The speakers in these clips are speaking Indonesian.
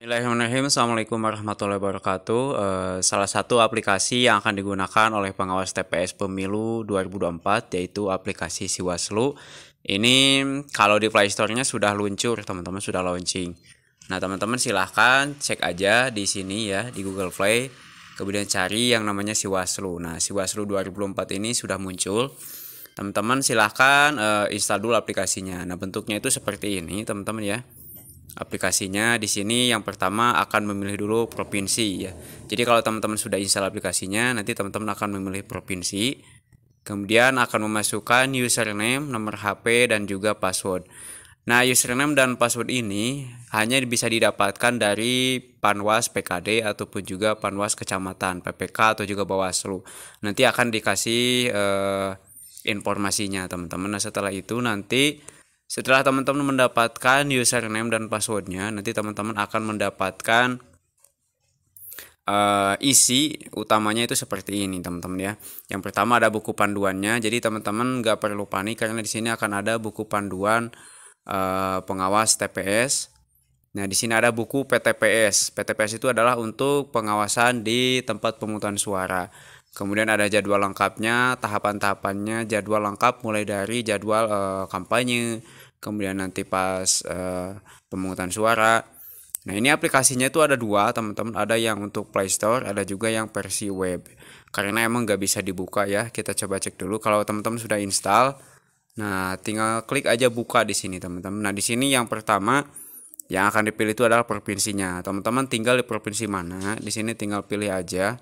Bismillahirrahmanirrahim. Assalamualaikum warahmatullahi wabarakatuh. Eh, salah satu aplikasi yang akan digunakan oleh pengawas TPS Pemilu 2024 yaitu aplikasi Siwaslu. Ini kalau di Play Store-nya sudah luncur, teman-teman sudah launching. Nah, teman-teman silahkan cek aja di sini ya di Google Play. Kemudian cari yang namanya Siwaslu. Nah, Siwaslu 2024 ini sudah muncul. Teman-teman silahkan eh, install dulu aplikasinya. Nah, bentuknya itu seperti ini, teman-teman ya aplikasinya di sini yang pertama akan memilih dulu provinsi ya. Jadi kalau teman-teman sudah install aplikasinya nanti teman-teman akan memilih provinsi. Kemudian akan memasukkan username, nomor HP dan juga password. Nah, username dan password ini hanya bisa didapatkan dari Panwas PKD ataupun juga Panwas kecamatan, PPK atau juga Bawaslu. Nanti akan dikasih eh, informasinya, teman-teman. Nah, setelah itu nanti setelah teman-teman mendapatkan username dan passwordnya, nanti teman-teman akan mendapatkan uh, isi utamanya itu seperti ini teman-teman ya. Yang pertama ada buku panduannya, jadi teman-teman nggak perlu panik karena di sini akan ada buku panduan uh, pengawas TPS. Nah di sini ada buku PTPS. PTPS itu adalah untuk pengawasan di tempat pemungutan suara. Kemudian ada jadwal lengkapnya, tahapan-tahapannya, jadwal lengkap mulai dari jadwal uh, kampanye, kemudian nanti pas uh, pemungutan suara nah ini aplikasinya itu ada dua teman-teman ada yang untuk Play Store ada juga yang versi web karena emang nggak bisa dibuka ya kita coba cek dulu kalau teman-teman sudah install nah tinggal klik aja buka di sini teman-teman nah di sini yang pertama yang akan dipilih itu adalah provinsinya teman-teman tinggal di provinsi mana di sini tinggal pilih aja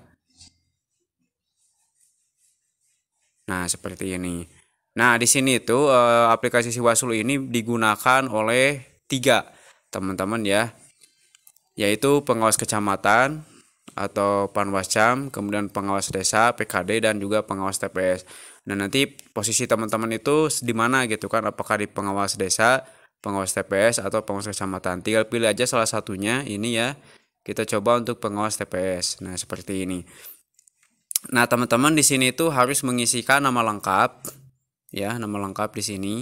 nah seperti ini Nah, di sini itu eh, aplikasi Siwasul ini digunakan oleh tiga teman-teman ya, yaitu pengawas kecamatan atau panwascam, kemudian pengawas desa, PKD dan juga pengawas TPS. Nah, nanti posisi teman-teman itu di mana gitu kan, apakah di pengawas desa, pengawas TPS atau pengawas kecamatan. Tinggal pilih aja salah satunya ini ya. Kita coba untuk pengawas TPS. Nah, seperti ini. Nah, teman-teman di sini itu harus mengisikan nama lengkap ya nama lengkap di sini.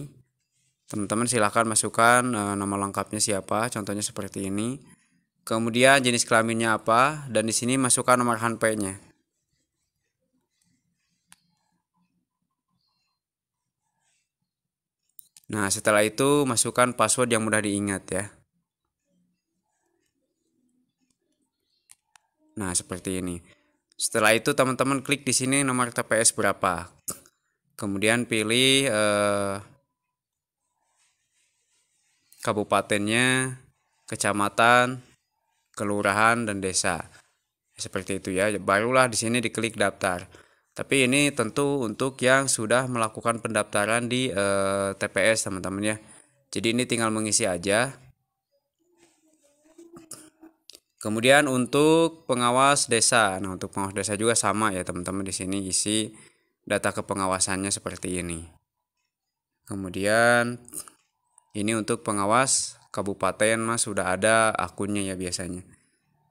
Teman-teman silahkan masukkan e, nama lengkapnya siapa, contohnya seperti ini. Kemudian jenis kelaminnya apa dan di sini masukkan nomor handphonenya. Nah, setelah itu masukkan password yang mudah diingat ya. Nah, seperti ini. Setelah itu teman-teman klik di sini nomor TPS berapa kemudian pilih eh, kabupatennya, kecamatan, kelurahan dan desa. Seperti itu ya. Barulah di sini diklik daftar. Tapi ini tentu untuk yang sudah melakukan pendaftaran di eh, TPS teman-teman ya. Jadi ini tinggal mengisi aja. Kemudian untuk pengawas desa. Nah, untuk pengawas desa juga sama ya teman-teman di sini isi data kepengawasannya seperti ini. Kemudian ini untuk pengawas kabupaten mas sudah ada akunnya ya biasanya.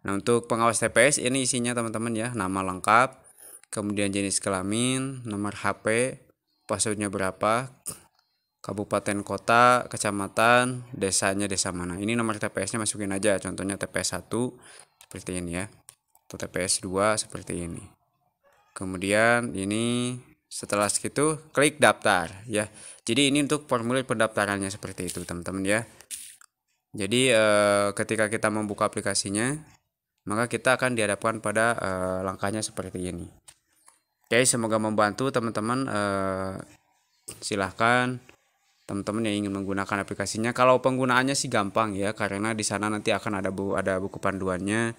Nah untuk pengawas TPS ini isinya teman-teman ya nama lengkap, kemudian jenis kelamin, nomor HP, passwordnya berapa, kabupaten kota, kecamatan, desanya desa mana. Ini nomor TPS-nya masukin aja, contohnya TPS 1 seperti ini ya. Atau TPS 2 seperti ini kemudian ini setelah segitu klik daftar ya jadi ini untuk formulir pendaftarannya seperti itu teman-teman ya jadi eh, ketika kita membuka aplikasinya maka kita akan dihadapkan pada eh, langkahnya seperti ini oke semoga membantu teman-teman eh, silahkan teman-teman yang ingin menggunakan aplikasinya kalau penggunaannya sih gampang ya karena di sana nanti akan ada bu ada buku panduannya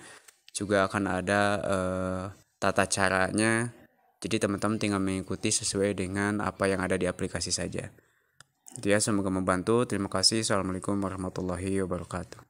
juga akan ada eh, tata caranya. Jadi teman-teman tinggal mengikuti sesuai dengan apa yang ada di aplikasi saja. Itu ya, semoga membantu. Terima kasih. Assalamualaikum warahmatullahi wabarakatuh.